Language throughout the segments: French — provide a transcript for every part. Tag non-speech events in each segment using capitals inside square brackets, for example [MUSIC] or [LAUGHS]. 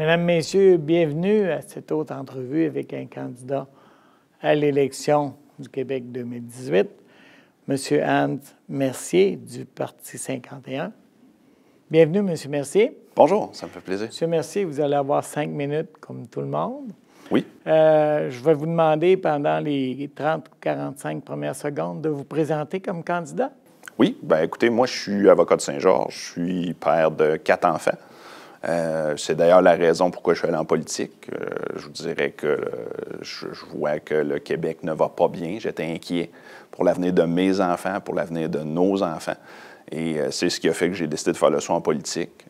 Mesdames, Messieurs, bienvenue à cette autre entrevue avec un candidat à l'élection du Québec 2018, M. Hans Mercier du Parti 51. Bienvenue, M. Mercier. Bonjour, ça me fait plaisir. M. Mercier, vous allez avoir cinq minutes comme tout le monde. Oui. Euh, je vais vous demander pendant les 30 ou 45 premières secondes de vous présenter comme candidat. Oui, ben écoutez, moi je suis avocat de Saint-Georges, je suis père de quatre enfants, euh, c'est d'ailleurs la raison pourquoi je suis allé en politique. Euh, je vous dirais que euh, je, vois que le Québec ne va pas bien. J'étais inquiet pour l'avenir de mes enfants, pour l'avenir de nos enfants. Et c'est ce qui a fait que j'ai décidé de faire le soin en politique,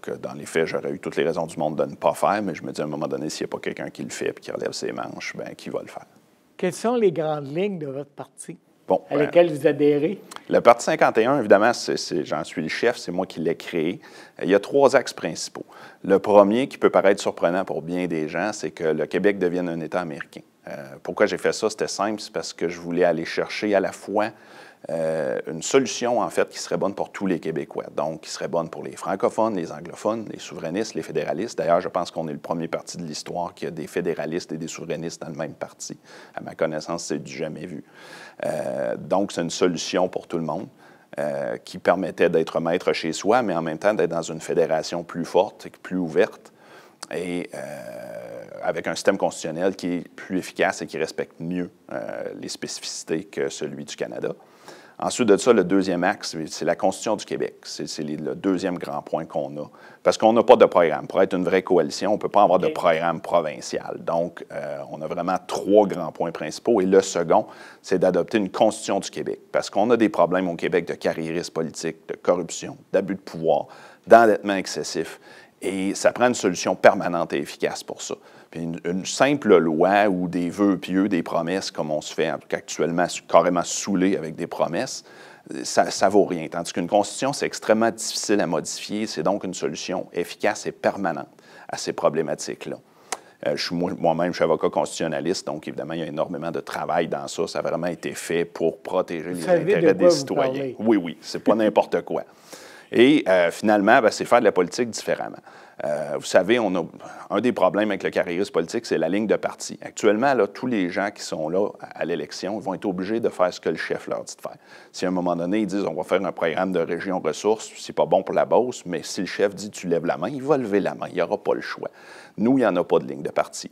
que dans les faits, j'aurais eu toutes les raisons du monde de ne pas faire, mais je me dis à un moment donné, s'il n'y a pas quelqu'un qui le fait et qui relève ses manches, bien, qui va le faire? Quelles sont les grandes lignes de votre parti à ben, vous adhérez? Le Parti 51, évidemment, j'en suis le chef, c'est moi qui l'ai créé. Il y a trois axes principaux. Le premier, qui peut paraître surprenant pour bien des gens, c'est que le Québec devienne un État américain. Euh, pourquoi j'ai fait ça? C'était simple, c'est parce que je voulais aller chercher à la fois euh, une solution, en fait, qui serait bonne pour tous les Québécois. Donc, qui serait bonne pour les francophones, les anglophones, les souverainistes, les fédéralistes. D'ailleurs, je pense qu'on est le premier parti de l'histoire qui a des fédéralistes et des souverainistes dans le même parti. À ma connaissance, c'est du jamais vu. Euh, donc, c'est une solution pour tout le monde. Euh, qui permettait d'être maître chez soi, mais en même temps d'être dans une fédération plus forte, plus ouverte. Et avec un système constitutionnel qui est plus efficace et qui respecte mieux euh, les spécificités que celui du Canada. Ensuite de ça, le deuxième axe, c'est la Constitution du Québec. C'est le deuxième grand point qu'on a. Parce qu'on n'a pas de programme. Pour être une vraie coalition, on ne peut pas avoir de programme provincial. Donc, euh, on a vraiment trois grands points principaux. Et le second, c'est d'adopter une Constitution du Québec. Parce qu'on a des problèmes au Québec de carriérisme politique, de corruption, d'abus de pouvoir, d'endettement excessif. Et ça prend une solution permanente et efficace pour ça. une, simple loi ou des vœux pieux, des promesses, comme on se fait actuellement carrément saoulé avec des promesses, ça ne vaut rien. Tandis qu'une constitution, c'est extrêmement difficile à modifier. C'est donc une solution efficace et permanente à ces problématiques-là. Euh, moi-même, je suis avocat constitutionnaliste, donc évidemment, il y a énormément de travail dans ça. Ça a vraiment été fait pour protéger les intérêts des citoyens. Oui, oui, c'est pas n'importe quoi. [LAUGHS] Et euh, finalement, ben, c'est faire de la politique différemment. Euh, vous savez, on a, un des problèmes avec le carriérisme politique, c'est la ligne de parti. Actuellement, là, tous les gens qui sont là à, l'élection vont être obligés de faire ce que le chef leur dit de faire. Si à un moment donné, ils disent on va faire un programme de région ressources, c'est pas bon pour la Beauce, mais si le chef dit tu lèves la main, il va lever la main. Il n'y aura pas le choix. Nous, il n'y en a pas de ligne de parti.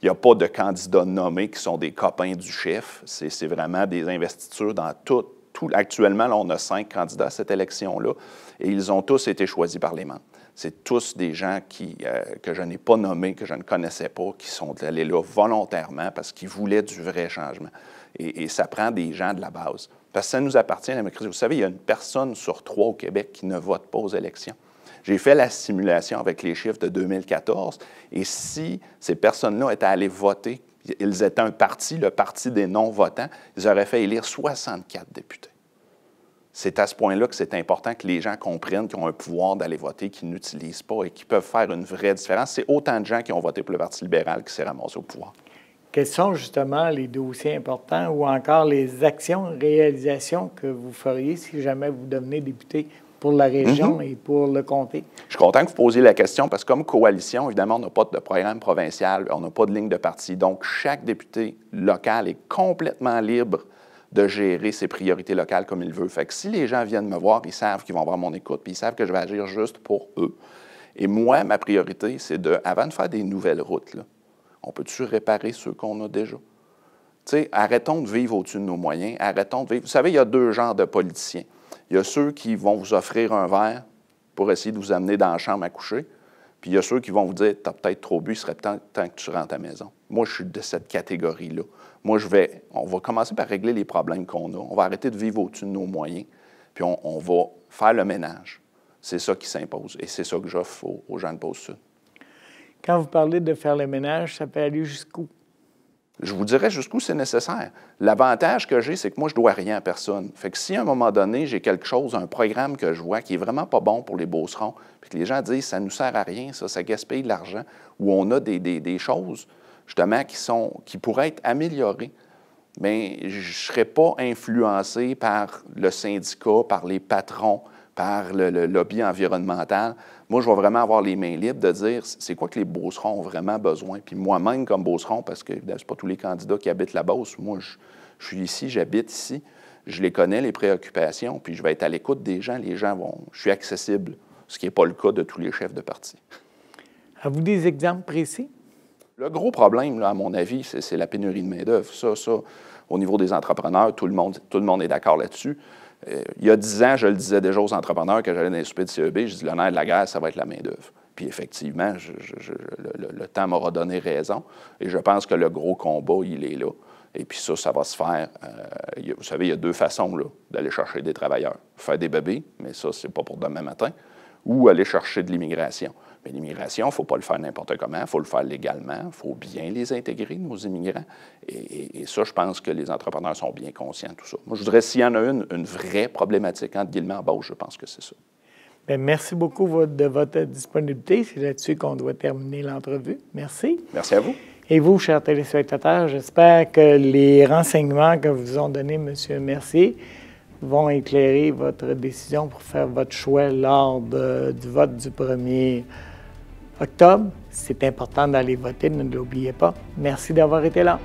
Il n'y a pas de candidats nommés qui sont des copains du chef. C'est vraiment des investitures dans tout actuellement, on a cinq candidats à cette élection-là, et ils ont tous été choisis par les membres. C'est tous des gens qui, euh, que je n'ai pas nommés, que je ne connaissais pas, qui sont allés là volontairement parce qu'ils voulaient du vrai changement. Et, ça prend des gens de la base. Parce que ça nous appartient à la Vous savez, il y a une personne sur trois au Québec qui ne vote pas aux élections. J'ai fait la simulation avec les chiffres de 2014, et si ces personnes-là étaient allées voter, ils étaient un parti, le parti des non-votants, ils auraient fait élire 64 députés. C'est à ce point-là que c'est important que les gens comprennent qu'ils ont un pouvoir d'aller voter qu'ils n'utilisent pas et qu'ils peuvent faire une vraie différence. C'est autant de gens qui ont voté pour le Parti libéral qui s'est ramassé au pouvoir. Quels sont justement les dossiers importants ou encore les actions, réalisations que vous feriez si jamais vous devenez député pour la région mhm. et pour le comté? Je suis content que vous posiez la question parce que comme coalition, évidemment, on n'a pas de programme provincial, on n'a pas de ligne de parti. Donc, chaque député local est complètement libre de gérer ses priorités locales comme il veut. Fait que si les gens viennent me voir, ils savent qu'ils vont avoir mon écoute, puis ils savent que je vais agir juste pour eux. Et moi, ma priorité, c'est de, avant de faire des nouvelles routes, on peut-tu réparer ceux qu'on a déjà? sais, arrêtons de vivre au-dessus de nos moyens, arrêtons de vivre. Vous savez, il y a deux genres de politiciens. Il y a ceux qui vont vous offrir un verre pour essayer de vous amener dans la chambre à coucher, puis il y a ceux qui vont vous dire T'as peut-être trop bu, il serait temps, temps que tu rentres à la maison. Moi, je suis de cette catégorie-là. Moi, je vais, on va commencer par régler les problèmes qu'on a. On va arrêter de vivre au-dessus de nos moyens, puis on, va faire le ménage. C'est ça qui s'impose et c'est ça que j'offre aux, gens de Pause-Sud. Quand vous parlez de faire le ménage, ça peut aller jusqu'où? Je vous dirais jusqu'où c'est nécessaire. L'avantage que j'ai, c'est que moi, je ne dois rien à personne. Fait que si à un moment donné, j'ai quelque chose, un programme que je vois qui n'est vraiment pas bon pour les beaucerons, puis que les gens disent ça ne nous sert à rien, ça, ça gaspille de l'argent, ou on a des choses justement, qui, sont, qui pourraient être améliorées, mais je ne serais pas influencé par le syndicat, par les patrons, par le, lobby environnemental. Moi, je vais vraiment avoir les mains libres de dire c'est quoi que les Beaucerons ont vraiment besoin. Puis moi-même, comme Beauceron, parce que ben, ce pas tous les candidats qui habitent la Beauce, moi, je, je suis ici, j'habite ici, je les connais, les préoccupations, puis je vais être à l'écoute des gens. Les gens vont. Je suis accessible, ce qui n'est pas le cas de tous les chefs de parti. Avez-vous des exemples précis? Le gros problème, à mon avis, c'est la pénurie de main-d'œuvre. Ça, ça, au niveau des entrepreneurs, tout le monde, tout le monde est d'accord là-dessus. Euh, il y a dix ans, je le disais déjà aux entrepreneurs que j'allais dans les soupers de CEB, je dis l'honneur de la guerre, ça va être la main-d'œuvre. Puis effectivement, je, le, temps m'aura donné raison et je pense que le gros combat, il est là. Et puis ça, ça va se faire. Euh, vous savez, il y a deux façons d'aller chercher des travailleurs. Faire des bébés, mais ça, c'est pas pour demain matin ou aller chercher de l'immigration. Mais l'immigration, il ne faut pas le faire n'importe comment, il faut le faire légalement, il faut bien les intégrer, nos immigrants. Et, ça, je pense que les entrepreneurs sont bien conscients de tout ça. Moi, je voudrais s'il y en a une, une vraie problématique, entre guillemets, en je pense que c'est ça. Ben, merci beaucoup de votre disponibilité. C'est là-dessus qu'on doit terminer l'entrevue. Merci. Merci à vous. Et vous, chers téléspectateurs, j'espère que les renseignements que vous ont donnés, M. Mercier, vont éclairer votre décision pour faire votre choix lors du vote du 1er octobre. C'est important d'aller voter, ne l'oubliez pas. Merci d'avoir été là.